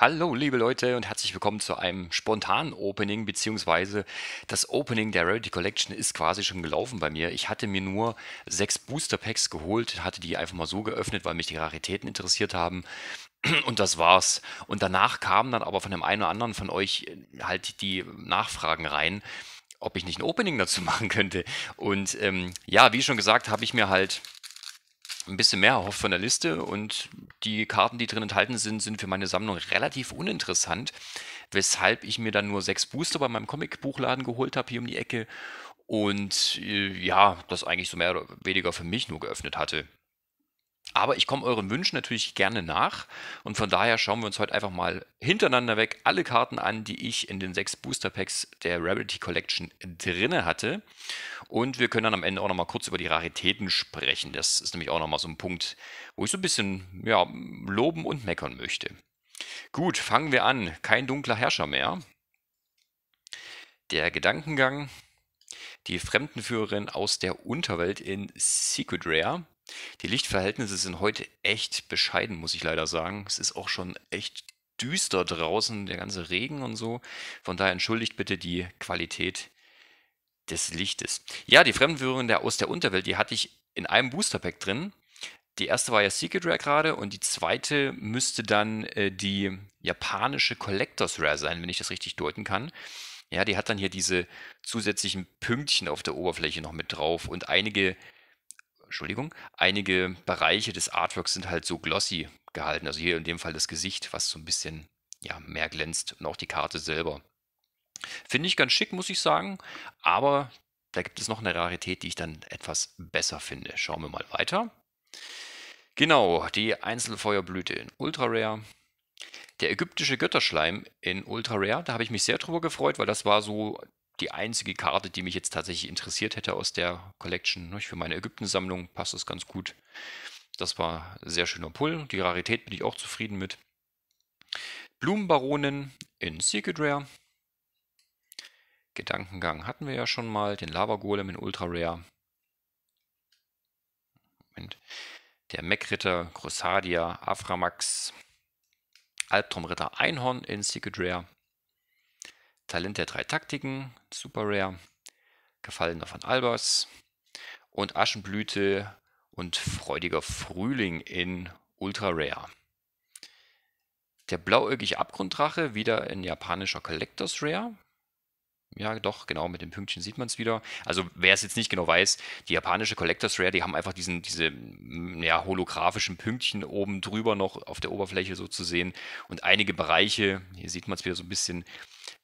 Hallo, liebe Leute und herzlich willkommen zu einem spontanen Opening, beziehungsweise das Opening der Rarity Collection ist quasi schon gelaufen bei mir. Ich hatte mir nur sechs Booster Packs geholt, hatte die einfach mal so geöffnet, weil mich die Raritäten interessiert haben. Und das war's. Und danach kamen dann aber von dem einen oder anderen von euch äh, halt die Nachfragen rein, ob ich nicht ein Opening dazu machen könnte. Und ähm, ja, wie schon gesagt, habe ich mir halt ein bisschen mehr erhofft von der Liste und die Karten, die drin enthalten sind, sind für meine Sammlung relativ uninteressant, weshalb ich mir dann nur sechs Booster bei meinem Comicbuchladen geholt habe hier um die Ecke und äh, ja, das eigentlich so mehr oder weniger für mich nur geöffnet hatte. Aber ich komme euren Wünschen natürlich gerne nach. Und von daher schauen wir uns heute einfach mal hintereinander weg alle Karten an, die ich in den sechs Booster Packs der Rarity Collection drinne hatte. Und wir können dann am Ende auch nochmal kurz über die Raritäten sprechen. Das ist nämlich auch nochmal so ein Punkt, wo ich so ein bisschen ja, loben und meckern möchte. Gut, fangen wir an. Kein dunkler Herrscher mehr. Der Gedankengang. Die Fremdenführerin aus der Unterwelt in Secret Rare. Die Lichtverhältnisse sind heute echt bescheiden, muss ich leider sagen. Es ist auch schon echt düster draußen, der ganze Regen und so. Von daher entschuldigt bitte die Qualität des Lichtes. Ja, die Fremdenwirrungen der, aus der Unterwelt, die hatte ich in einem Boosterpack drin. Die erste war ja Secret Rare gerade und die zweite müsste dann äh, die japanische Collectors Rare sein, wenn ich das richtig deuten kann. Ja, die hat dann hier diese zusätzlichen Pünktchen auf der Oberfläche noch mit drauf und einige Entschuldigung, einige Bereiche des Artworks sind halt so glossy gehalten. Also hier in dem Fall das Gesicht, was so ein bisschen ja, mehr glänzt und auch die Karte selber. Finde ich ganz schick, muss ich sagen, aber da gibt es noch eine Rarität, die ich dann etwas besser finde. Schauen wir mal weiter. Genau, die Einzelfeuerblüte in Ultra Rare. Der ägyptische Götterschleim in Ultra Rare, da habe ich mich sehr drüber gefreut, weil das war so die einzige Karte, die mich jetzt tatsächlich interessiert hätte aus der Collection. Ne, für meine Ägypten-Sammlung passt das ganz gut. Das war ein sehr schöner Pull. Die Rarität bin ich auch zufrieden mit. Blumenbaronen in Secret Rare. Gedankengang hatten wir ja schon mal. Den Lava Golem in Ultra Rare. Moment. Der Mechritter ritter Grossadia, Aframax. Albtraumritter Einhorn in Secret Rare. Talent der drei Taktiken, super rare. Gefallener von Albers. Und Aschenblüte und Freudiger Frühling in ultra rare. Der blauäugige Abgrunddrache, wieder in japanischer Collectors Rare. Ja, doch, genau, mit dem Pünktchen sieht man es wieder. Also, wer es jetzt nicht genau weiß, die japanische Collectors Rare, die haben einfach diesen, diese mm, ja, holographischen Pünktchen oben drüber noch auf der Oberfläche so zu sehen. Und einige Bereiche, hier sieht man es wieder so ein bisschen,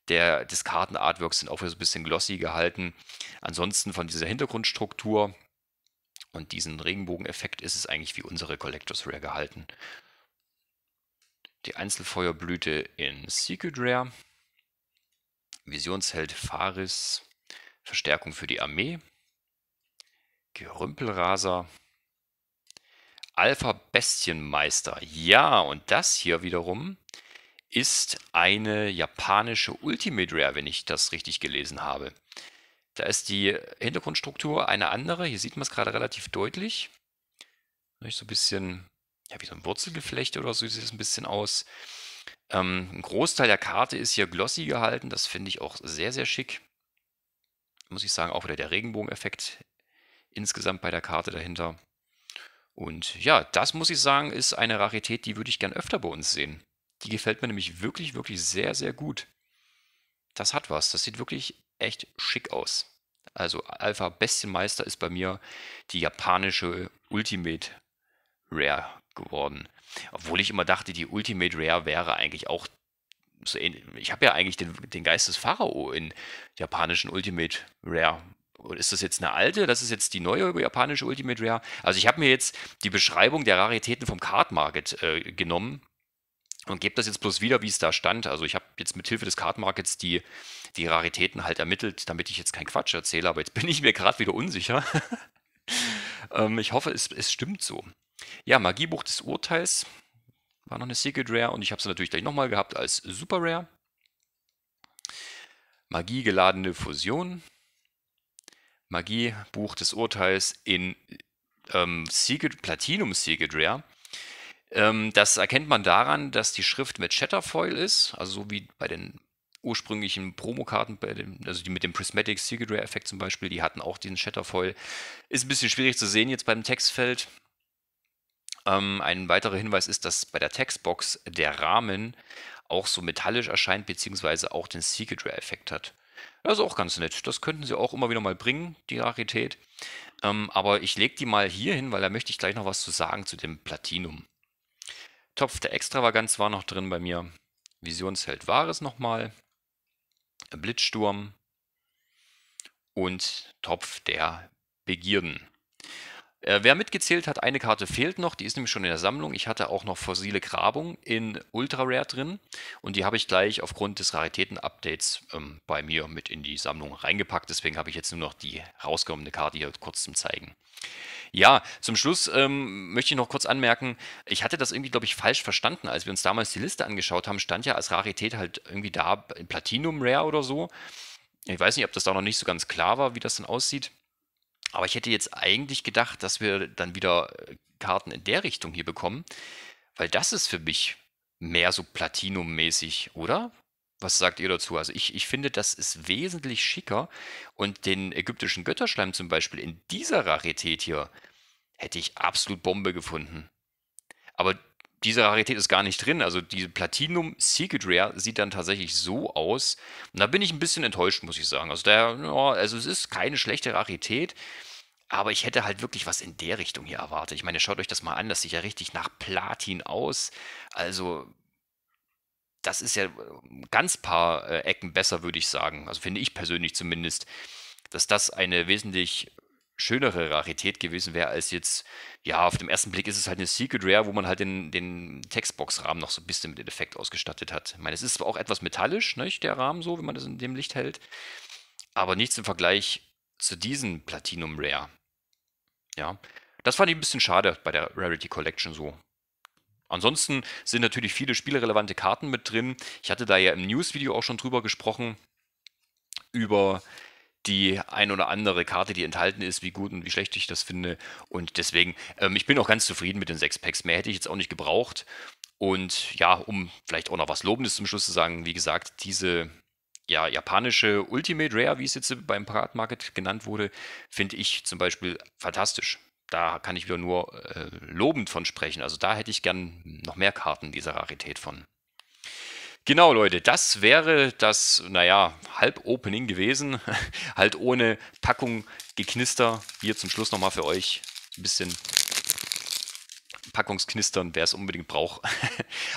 der, des Kartenartworks sind auch wieder so ein bisschen glossy gehalten. Ansonsten von dieser Hintergrundstruktur und diesem Regenbogeneffekt ist es eigentlich wie unsere Collectors Rare gehalten. Die Einzelfeuerblüte in Secret Rare. Visionsheld Faris. Verstärkung für die Armee. Gerümpelraser. Alpha Bestienmeister. Ja, und das hier wiederum ist eine japanische Ultimate Rare, wenn ich das richtig gelesen habe. Da ist die Hintergrundstruktur eine andere. Hier sieht man es gerade relativ deutlich. Ne, so ein bisschen, ja, wie so ein Wurzelgeflecht oder so sieht es ein bisschen aus. Ähm, ein Großteil der Karte ist hier glossy gehalten. Das finde ich auch sehr, sehr schick. Muss ich sagen, auch wieder der Regenbogeneffekt insgesamt bei der Karte dahinter. Und ja, das muss ich sagen, ist eine Rarität, die würde ich gern öfter bei uns sehen. Die gefällt mir nämlich wirklich, wirklich sehr, sehr gut. Das hat was. Das sieht wirklich echt schick aus. Also Alpha Bestienmeister ist bei mir die japanische Ultimate Rare geworden. Obwohl ich immer dachte, die Ultimate Rare wäre eigentlich auch so ähnlich. Ich habe ja eigentlich den, den Geist des Pharao in japanischen Ultimate Rare. Und ist das jetzt eine alte? Das ist jetzt die neue japanische Ultimate Rare. Also ich habe mir jetzt die Beschreibung der Raritäten vom Card Market äh, genommen und gebe das jetzt bloß wieder, wie es da stand. Also ich habe jetzt mit Hilfe des Card Markets die, die Raritäten halt ermittelt, damit ich jetzt keinen Quatsch erzähle, aber jetzt bin ich mir gerade wieder unsicher. ähm, ich hoffe, es, es stimmt so. Ja, Magiebuch des Urteils war noch eine Secret Rare und ich habe sie natürlich gleich nochmal gehabt als Super Rare. Magiegeladene Fusion. Magiebuch des Urteils in ähm, Secret, Platinum Secret Rare. Ähm, das erkennt man daran, dass die Schrift mit Shatterfoil ist, also so wie bei den ursprünglichen Promokarten, dem, also die mit dem Prismatic Secret Rare Effekt zum Beispiel, die hatten auch diesen Shatterfoil. Ist ein bisschen schwierig zu sehen jetzt beim Textfeld. Ähm, ein weiterer Hinweis ist, dass bei der Textbox der Rahmen auch so metallisch erscheint, beziehungsweise auch den Secret Rare Effekt hat. Das ist auch ganz nett. Das könnten sie auch immer wieder mal bringen, die Rarität. Ähm, aber ich lege die mal hier hin, weil da möchte ich gleich noch was zu sagen zu dem Platinum. Topf der Extravaganz war noch drin bei mir. Visionsheld war es nochmal. Blitzsturm und Topf der Begierden. Äh, wer mitgezählt hat, eine Karte fehlt noch, die ist nämlich schon in der Sammlung. Ich hatte auch noch fossile Grabung in Ultra Rare drin und die habe ich gleich aufgrund des Raritäten-Updates ähm, bei mir mit in die Sammlung reingepackt. Deswegen habe ich jetzt nur noch die rauskommende Karte hier kurz zum Zeigen. Ja, zum Schluss ähm, möchte ich noch kurz anmerken, ich hatte das irgendwie, glaube ich, falsch verstanden. Als wir uns damals die Liste angeschaut haben, stand ja als Rarität halt irgendwie da Platinum Rare oder so. Ich weiß nicht, ob das da noch nicht so ganz klar war, wie das dann aussieht. Aber ich hätte jetzt eigentlich gedacht, dass wir dann wieder äh, Karten in der Richtung hier bekommen, weil das ist für mich mehr so Platinum-mäßig, oder? Was sagt ihr dazu? Also ich, ich finde, das ist wesentlich schicker und den ägyptischen Götterschleim zum Beispiel in dieser Rarität hier hätte ich absolut Bombe gefunden. Aber diese Rarität ist gar nicht drin. Also die Platinum Secret Rare sieht dann tatsächlich so aus. Und da bin ich ein bisschen enttäuscht, muss ich sagen. Also, der, also es ist keine schlechte Rarität. Aber ich hätte halt wirklich was in der Richtung hier erwartet. Ich meine, schaut euch das mal an, das sieht ja richtig nach Platin aus. Also, das ist ja ähm, ganz paar äh, Ecken besser, würde ich sagen. Also finde ich persönlich zumindest, dass das eine wesentlich schönere Rarität gewesen wäre, als jetzt, ja, auf dem ersten Blick ist es halt eine Secret Rare, wo man halt den, den Textbox-Rahmen noch so ein bisschen mit dem Effekt ausgestattet hat. Ich meine, es ist zwar auch etwas metallisch, nicht, der Rahmen so, wenn man das in dem Licht hält, aber nichts im Vergleich zu diesem Platinum Rare. Ja, das fand ich ein bisschen schade bei der Rarity Collection so. Ansonsten sind natürlich viele spielrelevante Karten mit drin. Ich hatte da ja im News-Video auch schon drüber gesprochen, über die ein oder andere Karte, die enthalten ist, wie gut und wie schlecht ich das finde. Und deswegen, ähm, ich bin auch ganz zufrieden mit den sechs Packs. Mehr hätte ich jetzt auch nicht gebraucht. Und ja, um vielleicht auch noch was Lobendes zum Schluss zu sagen, wie gesagt, diese ja, japanische Ultimate Rare, wie es jetzt beim Pirate Market genannt wurde, finde ich zum Beispiel fantastisch. Da kann ich wieder nur äh, lobend von sprechen. Also da hätte ich gern noch mehr Karten dieser Rarität von. Genau, Leute, das wäre das, naja, Halb-Opening gewesen. halt ohne Packung Geknister. Hier zum Schluss nochmal für euch ein bisschen Packungsknistern, wer es unbedingt braucht.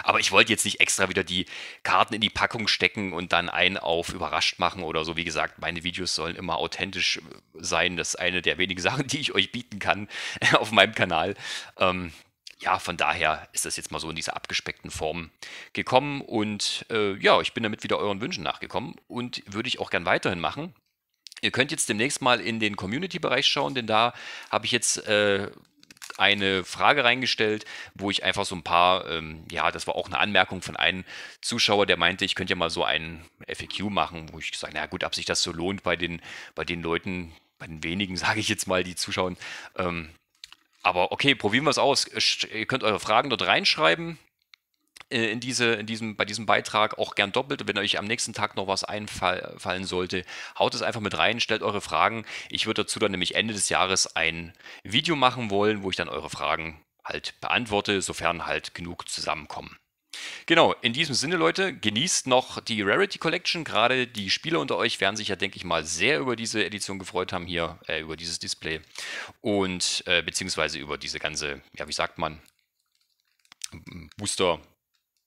Aber ich wollte jetzt nicht extra wieder die Karten in die Packung stecken und dann einen auf überrascht machen oder so. Wie gesagt, meine Videos sollen immer authentisch äh, sein. Das ist eine der wenigen Sachen, die ich euch bieten kann auf meinem Kanal. Ähm, ja, von daher ist das jetzt mal so in dieser abgespeckten Form gekommen. Und äh, ja, ich bin damit wieder euren Wünschen nachgekommen und würde ich auch gern weiterhin machen. Ihr könnt jetzt demnächst mal in den Community-Bereich schauen, denn da habe ich jetzt äh, eine Frage reingestellt, wo ich einfach so ein paar, ähm, ja, das war auch eine Anmerkung von einem Zuschauer, der meinte, ich könnte ja mal so einen FAQ machen, wo ich sage, na gut, ob sich das so lohnt bei den, bei den Leuten, bei den wenigen, sage ich jetzt mal, die zuschauen. Ähm, aber okay, probieren wir es aus. Ihr könnt eure Fragen dort reinschreiben äh, in diese, in diesem, bei diesem Beitrag auch gern doppelt. wenn euch am nächsten Tag noch was einfallen sollte, haut es einfach mit rein, stellt eure Fragen. Ich würde dazu dann nämlich Ende des Jahres ein Video machen wollen, wo ich dann eure Fragen halt beantworte, sofern halt genug zusammenkommen. Genau, in diesem Sinne, Leute, genießt noch die Rarity Collection. Gerade die Spieler unter euch werden sich ja, denke ich mal, sehr über diese Edition gefreut haben hier, äh, über dieses Display und äh, beziehungsweise über diese ganze, ja, wie sagt man, Booster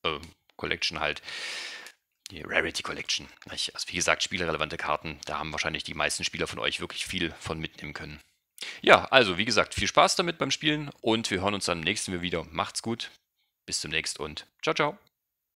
äh, Collection halt. Die Rarity Collection. Also wie gesagt, spielrelevante Karten. Da haben wahrscheinlich die meisten Spieler von euch wirklich viel von mitnehmen können. Ja, also wie gesagt, viel Spaß damit beim Spielen und wir hören uns dann im nächsten Video wieder. Macht's gut, bis zum nächsten und ciao, ciao.